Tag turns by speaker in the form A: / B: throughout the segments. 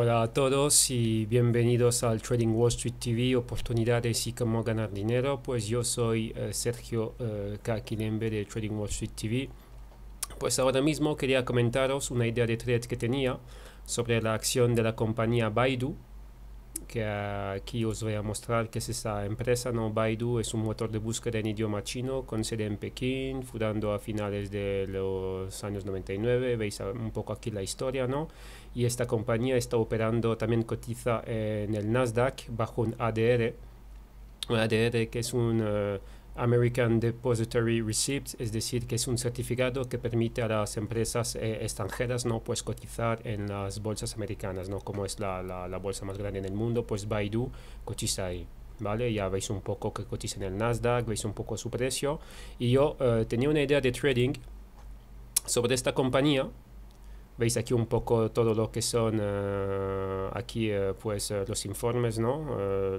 A: Hola a todos y bienvenidos al Trading Wall Street TV, oportunidades y cómo ganar dinero. Pues yo soy eh, Sergio eh, Kakilembe de Trading Wall Street TV. Pues ahora mismo quería comentaros una idea de trade que tenía sobre la acción de la compañía Baidu que aquí os voy a mostrar que es esta empresa, ¿no? Baidu es un motor de búsqueda en idioma chino con sede en Pekín, fundando a finales de los años 99, veis un poco aquí la historia, ¿no? Y esta compañía está operando, también cotiza en el Nasdaq bajo un ADR, un ADR que es un... Eh, American Depository Receipts, es decir, que es un certificado que permite a las empresas eh, extranjeras no pues cotizar en las bolsas americanas, no como es la, la, la bolsa más grande en el mundo, pues Baidu cotiza ahí. ¿Vale? Ya veis un poco que cotiza en el Nasdaq, veis un poco su precio. Y yo eh, tenía una idea de trading sobre esta compañía, veis aquí un poco todo lo que son eh, aquí eh, pues eh, los informes no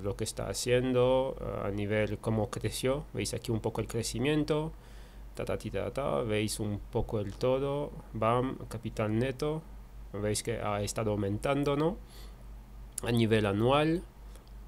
A: lo que está haciendo a nivel cómo creció veis aquí un poco el crecimiento ta, veis un poco el todo bam capital neto veis que ha estado aumentando no a nivel anual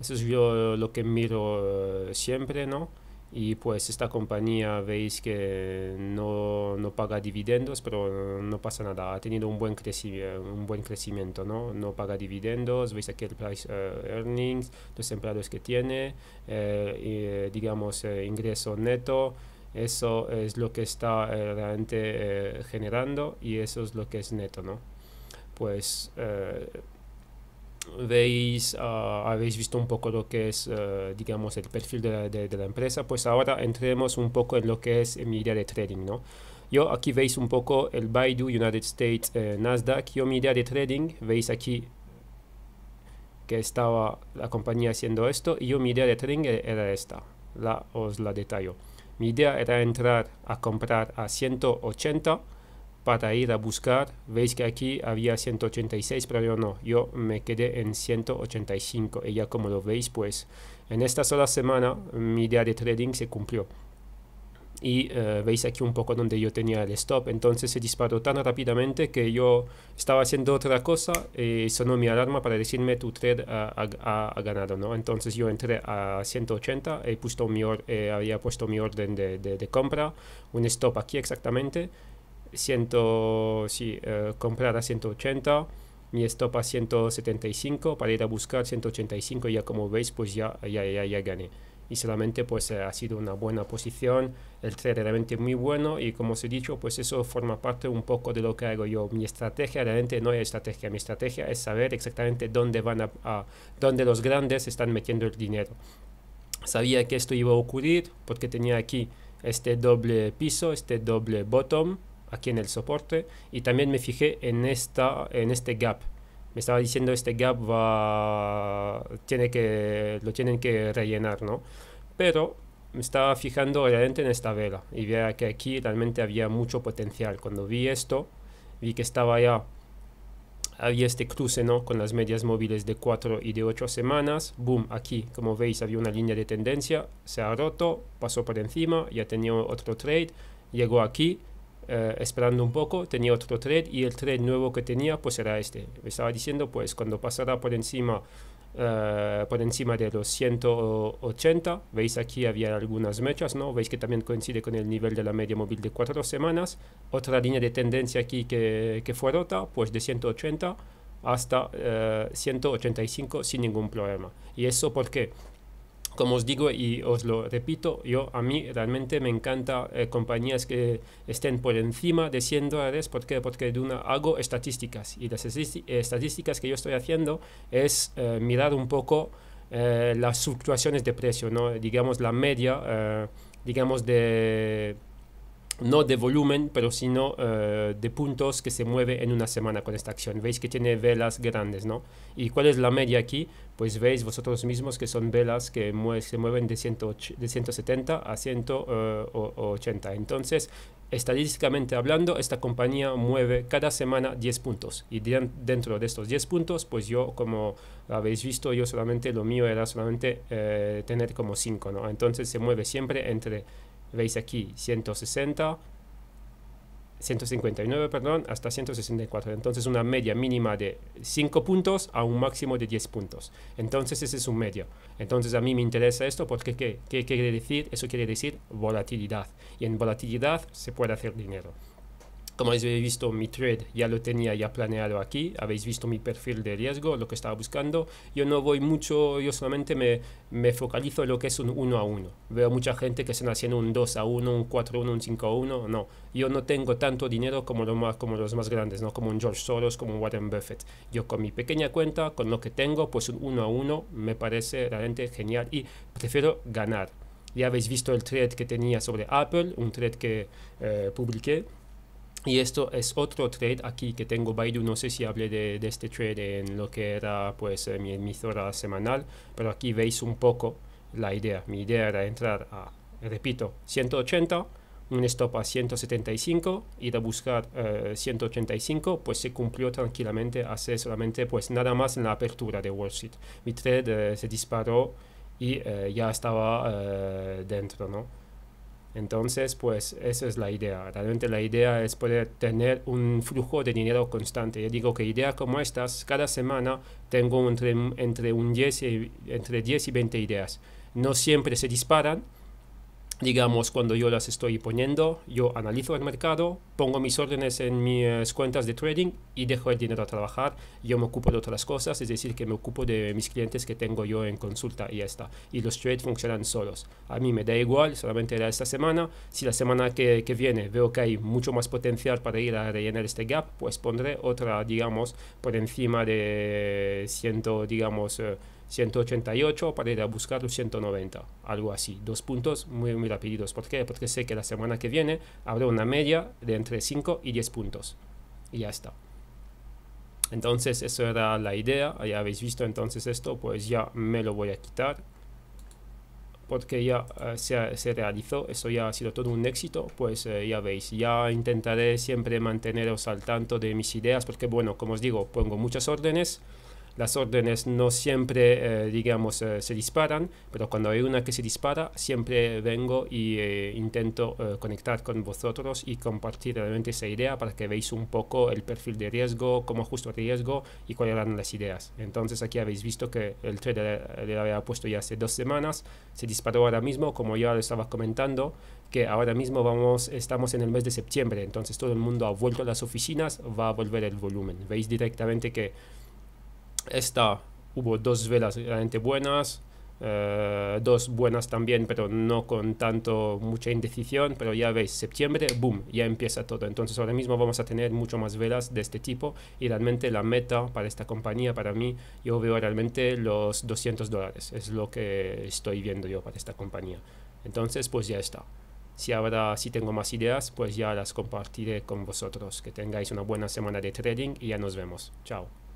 A: eso es yo lo que miro siempre no y pues esta compañía veis que no, no, paga dividendos, pero no pasa nada, ha tenido un buen, crecimiento, un buen crecimiento, ¿no? No paga dividendos, veis aquí el price eh, earnings, los empleados que tiene, eh, digamos eh, ingreso neto, eso es lo que está realmente generando y eso es lo que es neto, ¿no? Pues veis, ah, habéis visto un poco lo que es, ah, digamos, el perfil de la, de, la, empresa, pues ahora entremos un poco en lo que es mi idea de trading, ¿no? Yo aquí veis un poco el Baidu United States eh, Nasdaq. Yo mi idea de trading, veis aquí que estaba la compañía haciendo esto y yo mi idea de trading e-, era esta, la, os la detallo. Mi idea era entrar a comprar a 180 para ir a buscar, veis que aquí había 186, pero yo no, yo me quedé en 185 y ya como lo veis, pues en esta sola semana mi idea de trading se cumplió. Y eh, veis aquí un poco donde yo tenía el stop, entonces se disparó tan rápidamente que yo estaba haciendo otra cosa y eh, sonó mi alarma para decirme tu trade ha, ganado, ¿no? Entonces yo entré a 180 y puesto mi eh, había puesto mi orden de, de compra, un stop aquí exactamente 100, sí, eh, comprar a 180 mi stop a 175 para ir a buscar 185 ya como veis pues ya, ya, ya, ya gané y solamente pues eh, ha sido una buena posición el trade realmente muy bueno y como os he dicho pues eso forma parte un poco de lo que hago yo mi estrategia realmente no es estrategia mi estrategia es saber exactamente dónde van a, a dónde los grandes están metiendo el dinero sabía que esto iba a ocurrir porque tenía aquí este doble piso este doble bottom aquí en el soporte y también me fijé en, esta, en este gap. Me estaba diciendo este gap va, tiene que, lo tienen que rellenar, ¿no? Pero me estaba fijando realmente en esta vela y veía que aquí realmente había mucho potencial. Cuando vi esto, vi que estaba ya, había este cruce, ¿no? Con las medias móviles de 4 y de 8 semanas. Boom, aquí, como veis, había una línea de tendencia, se ha roto, pasó por encima, ya tenía otro trade, llegó aquí eh, esperando un poco, tenía otro trade y el trade nuevo que tenía pues era este. Me estaba diciendo pues cuando pasara por encima eh, por encima de los 180. Veis aquí había algunas mechas, ¿no? Veis que también coincide con el nivel de la media móvil de 4 semanas. Otra línea de tendencia aquí que, que fue rota, pues de 180 hasta 185 eh, sin ningún problema. ¿Y eso por qué? como os digo y os lo repito, yo a mí realmente me encanta eh, compañías que estén por encima de 100 dólares porque, porque de una hago estadísticas y las estadísticas que yo estoy haciendo es eh, mirar un poco eh, las fluctuaciones de precio, ¿no? digamos la media, digamos de no de volumen, pero sino eh, de puntos que se mueve en una semana con esta acción. Veis que tiene velas grandes, ¿no? ¿Y cuál es la media aquí? Pues veis vosotros mismos que son velas que se mueven de, de 170 a 180. Eh, Entonces, estadísticamente hablando, esta compañía mueve cada semana 10 puntos. Y dentro de estos 10 puntos, pues yo, como habéis visto, yo solamente lo mío era solamente eh, tener como 5, ¿no? Entonces se mueve siempre entre veis aquí 160, 159, perdón, hasta 164. Entonces una media mínima de 5 puntos a un máximo de 10 puntos. Entonces ese es un medio. Entonces a mí me interesa esto porque qué quiere decir? Eso quiere decir volatilidad. Y en volatilidad se puede hacer dinero. Como habéis visto, mi trade ya lo tenía ya planeado aquí. Habéis visto mi perfil de riesgo, lo que estaba buscando. Yo no voy mucho, yo solamente me, me focalizo en lo que es un 1 a 1. Veo mucha gente que están haciendo un 2 a 1, un 4 a 1, un 5 a 1. No, yo no tengo tanto dinero como, los más, como los más grandes, ¿no? como un George Soros, como un Warren Buffett. Yo con mi pequeña cuenta, con lo que tengo, pues un 1 a 1 me parece realmente genial y prefiero ganar. Ya habéis visto el trade que tenía sobre Apple, un trade que eh, publiqué y esto es otro trade aquí que tengo Baidu, no sé si hablé de, este trade en lo que era pues eh, mi emisora semanal, pero aquí veis un poco la idea. Mi idea era entrar a, repito, 180, un stop a 175, ir a buscar 185, eh, pues se cumplió tranquilamente hace solamente pues nada más en la apertura de Wall Street. Mi trade eh, se disparó y ya estaba dentro, ¿no? Entonces, pues esa es la idea. Realmente la idea es poder tener un flujo de dinero constante. Yo digo que ideas como estas, cada semana tengo entre, entre, un 10 y, entre 10 y 20 ideas. No siempre se disparan, digamos, cuando yo las estoy poniendo, yo analizo el mercado, pongo mis órdenes en mis cuentas de trading y dejo el dinero a trabajar. Yo me ocupo de otras cosas, es decir, que me ocupo de mis clientes que tengo yo en consulta y ya está. Y los trades funcionan solos. A mí me da igual, solamente era esta semana. Si la semana que, que viene veo que hay mucho más potencial para ir a rellenar este gap, pues pondré otra, digamos, por encima de 100, digamos, eh, 188 para ir a buscar los 190, algo así. Dos puntos muy, muy rápidos. ¿Por qué? Porque sé que la semana que viene habrá una media de entre 5 y 10 puntos. Y ya está. Entonces, eso era la idea. Ya habéis visto entonces esto, pues ya me lo voy a quitar. Porque ya eh, se, se, realizó, eso ya ha sido todo un éxito, pues eh, ya veis, ya intentaré siempre manteneros al tanto de mis ideas, porque bueno, como os digo, pongo muchas órdenes, las órdenes no siempre, eh, digamos, eh, se disparan, pero cuando hay una que se dispara, siempre vengo y eh, intento conectar con vosotros y compartir realmente esa idea para que veáis un poco el perfil de riesgo, cómo justo riesgo y cuáles eran las ideas. Entonces aquí habéis visto que el trade le había puesto ya hace dos semanas, se disparó ahora mismo, como ya lo estaba comentando, que ahora mismo vamos, estamos en el mes de septiembre, entonces todo el mundo ha vuelto a las oficinas, va a volver el volumen. Veis directamente que esta hubo dos velas realmente buenas, eh, dos buenas también, pero no con tanto mucha indecisión, pero ya veis, septiembre, boom, ya empieza todo. Entonces ahora mismo vamos a tener mucho más velas de este tipo y realmente la meta para esta compañía, para mí, yo veo realmente los 200 dólares, es lo que estoy viendo yo para esta compañía. Entonces, pues ya está. Si ahora si tengo más ideas, pues ya las compartiré con vosotros. Que tengáis una buena semana de trading y ya nos vemos. Chao.